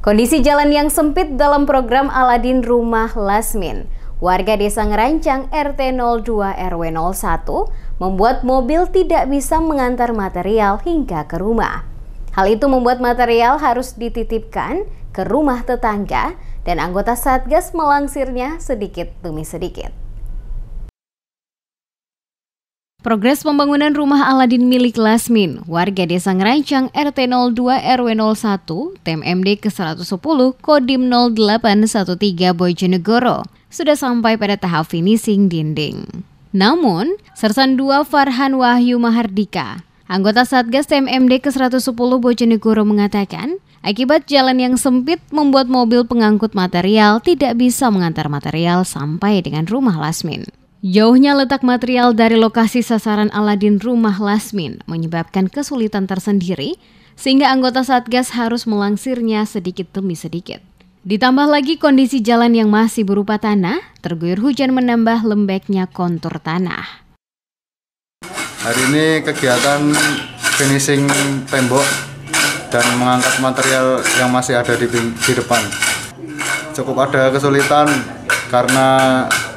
Kondisi jalan yang sempit dalam program Aladin Rumah Lasmin. Warga desa Ngerancang RT 02 RW 01 membuat mobil tidak bisa mengantar material hingga ke rumah. Hal itu membuat material harus dititipkan ke rumah tetangga dan anggota Satgas melangsirnya sedikit demi sedikit. Progres pembangunan rumah Aladin milik Lasmin, warga Desa Ngerancang RT 02 RW 01, TMMD ke 110, Kodim 0813 Bojonegoro, sudah sampai pada tahap finishing dinding. Namun, Sersan 2 Farhan Wahyu Mahardika, anggota Satgas TMMD ke 110 Bojonegoro mengatakan, akibat jalan yang sempit membuat mobil pengangkut material tidak bisa mengantar material sampai dengan rumah Lasmin. Jauhnya letak material dari lokasi sasaran Aladin rumah Lasmin menyebabkan kesulitan tersendiri sehingga anggota Satgas harus melangsirnya sedikit demi sedikit. Ditambah lagi kondisi jalan yang masih berupa tanah, terguyur hujan menambah lembeknya kontur tanah. Hari ini kegiatan finishing tembok dan mengangkat material yang masih ada di, di depan. Cukup ada kesulitan karena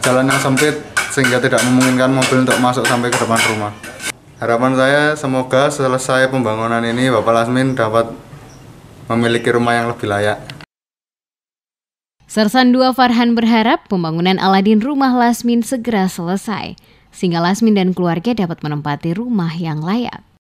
jalan yang sempit sehingga tidak memungkinkan mobil untuk masuk sampai ke depan rumah. Harapan saya semoga selesai pembangunan ini Bapak Lasmin dapat memiliki rumah yang lebih layak. Sersan 2 Farhan berharap pembangunan Aladin rumah Lasmin segera selesai, sehingga Lasmin dan keluarga dapat menempati rumah yang layak.